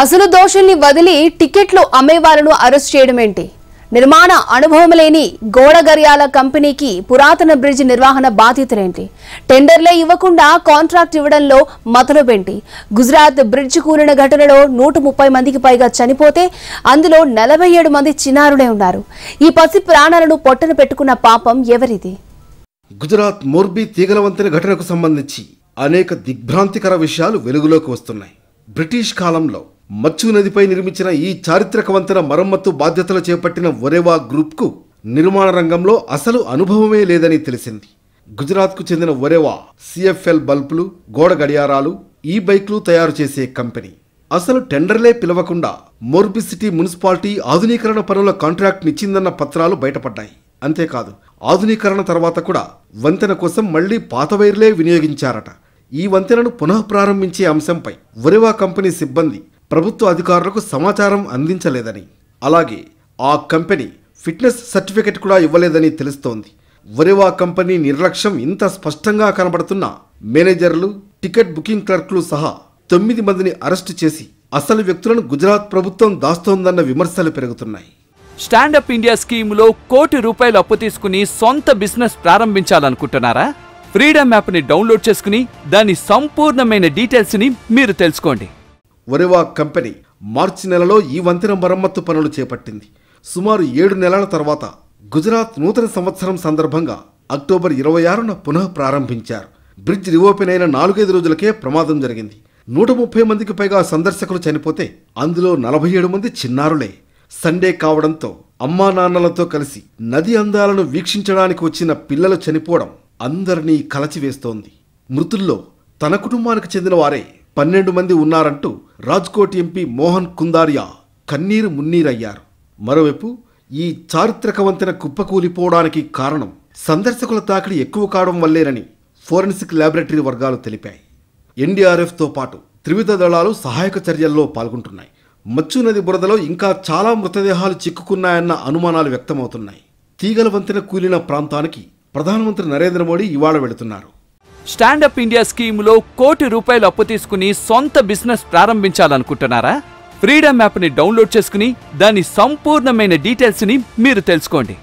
అసలు దోషుల్ని వదిలి టికెట్లు అమ్మేవారును అరెస్ట్ చేయడం ఏంటి నిర్మాణ అనుభవం లేని గోడ గరియాల కంపెనీకి పురాతన బ్రిడ్జ్ నిర్వహణ బాధ్యతలేంటి టెండర్లే ఇవ్వకుండా కాంట్రాక్ట్ ఇవ్వడంలో మతలబెంటి గుజరాత్ బ్రిడ్జ్ కూలిన ఘటనలో నూట ముప్పై మందికి పైగా చనిపోతే అందులో నలభై ఏడు మంది చిన్నారుడే ఉన్నారు ఈ పసి ప్రాణాలను పొట్టన పెట్టుకున్న పాపం ఎవరిది గుజరాత్ మోర్బీ తీగలవంతిన ఘటనకు సంబంధించి అనేక దిగ్భ్రాంతికర విషయాలు వెలుగులోకి వస్తున్నాయి బ్రిటిష్ కాలంలో మచ్చు నదిపై నిర్మించిన ఈ చారిత్రక వంతెన మరమ్మత్తు బాధ్యతలు చేపట్టిన ఒరేవా గ్రూప్కు నిర్మాణ రంగంలో అసలు అనుభవమే లేదని తెలిసింది గుజరాత్కు చెందిన ఒరేవా సిఎఫ్ఎల్ బల్బులు గోడ గడియారాలు ఈ బైక్లు తయారు చేసే కంపెనీ అసలు టెండర్లే పిలవకుండా మోర్బి సిటీ మున్సిపాలిటీ ఆధునీకరణ పనుల కాంట్రాక్ట్ నిచ్చిందన్న పత్రాలు బయటపడ్డాయి అంతేకాదు ఆధునీకరణ తర్వాత కూడా వంతెన కోసం మళ్లీ పాత వైర్లే వినియోగించారట ఈ వంతెనను పునః ప్రారంభించే అంశంపై ఒరేవా కంపెనీ సిబ్బంది ప్రభుత్వ అధికారులకు సమాచారం అందించలేదని అలాగే ఆ కంపెనీ ఫిట్నెస్ సర్టిఫికెట్ కూడా ఇవ్వలేదని తెలుస్తోంది వరేవా కంపెనీ నిర్లక్ష్యం ఇంత స్పష్టంగా కనబడుతున్న మేనేజర్లు టికెట్ బుకింగ్ క్లర్క్లు సహా తొమ్మిది మందిని అరెస్టు చేసి అసలు వ్యక్తులను గుజరాత్ ప్రభుత్వం దాస్తోందన్న విమర్శలు పెరుగుతున్నాయి స్టాండప్ ఇండియా స్కీమ్లో కోటి రూపాయలు అప్పు తీసుకుని సొంత బిజినెస్ ప్రారంభించాలనుకుంటున్నారా ఫ్రీడమ్ యాప్ని డౌన్లోడ్ చేసుకుని దాని సంపూర్ణమైన డీటెయిల్స్ని మీరు తెలుసుకోండి ఒరెవా కంపెనీ మార్చి నెలలో ఈ వంతెన మరమ్మత్తు పనులు చేపట్టింది సుమారు ఏడు నెలల తర్వాత గుజరాత్ నూతన సంవత్సరం సందర్భంగా అక్టోబర్ ఇరవై ఆరున పునః ప్రారంభించారు బ్రిడ్జ్ రిఓపెన్ అయిన నాలుగైదు రోజులకే ప్రమాదం జరిగింది నూట ముప్పై మందికి పైగా సందర్శకులు చనిపోతే అందులో నలభై ఏడు మంది చిన్నారులే సండే కావడంతో అమ్మా నాన్నలతో కలిసి నది అందాలను వీక్షించడానికి వచ్చిన పిల్లలు చనిపోవడం అందరినీ కలచివేస్తోంది మృతుల్లో తన కుటుంబానికి చెందిన వారే పన్నెండు మంది ఉన్నారంటూ రాజ్కోట్ ఎంపీ మోహన్ కుందారియా కన్నీరు మున్నీరయ్యారు మరోవైపు ఈ చారిత్రకవంతెన కుప్పకూలిపోవడానికి కారణం సందర్శకుల తాకిడి ఎక్కువ కావడం వల్లేనని ఫోరెన్సిక్ ల్యాబొరేటరీ వర్గాలు తెలిపాయి ఎన్డీఆర్ఎఫ్తో పాటు త్రివిధ దళాలు సహాయక చర్యల్లో పాల్గొంటున్నాయి మచ్చు నది బురదలో ఇంకా చాలా మృతదేహాలు చిక్కుకున్నాయన్న అనుమానాలు వ్యక్తమవుతున్నాయి తీగల వంతెన కూలిన ప్రాంతానికి ప్రధానమంత్రి నరేంద్ర మోడీ ఇవాళ వెళుతున్నారు స్టాండప్ ఇండియా లో కోటి రూపాయలు అప్పు తీసుకుని సొంత బిజినెస్ ప్రారంభించాలనుకుంటున్నారా ఫ్రీడమ్ యాప్ని డౌన్లోడ్ చేసుకుని దాని సంపూర్ణమైన డీటెయిల్స్ని మీరు తెలుసుకోండి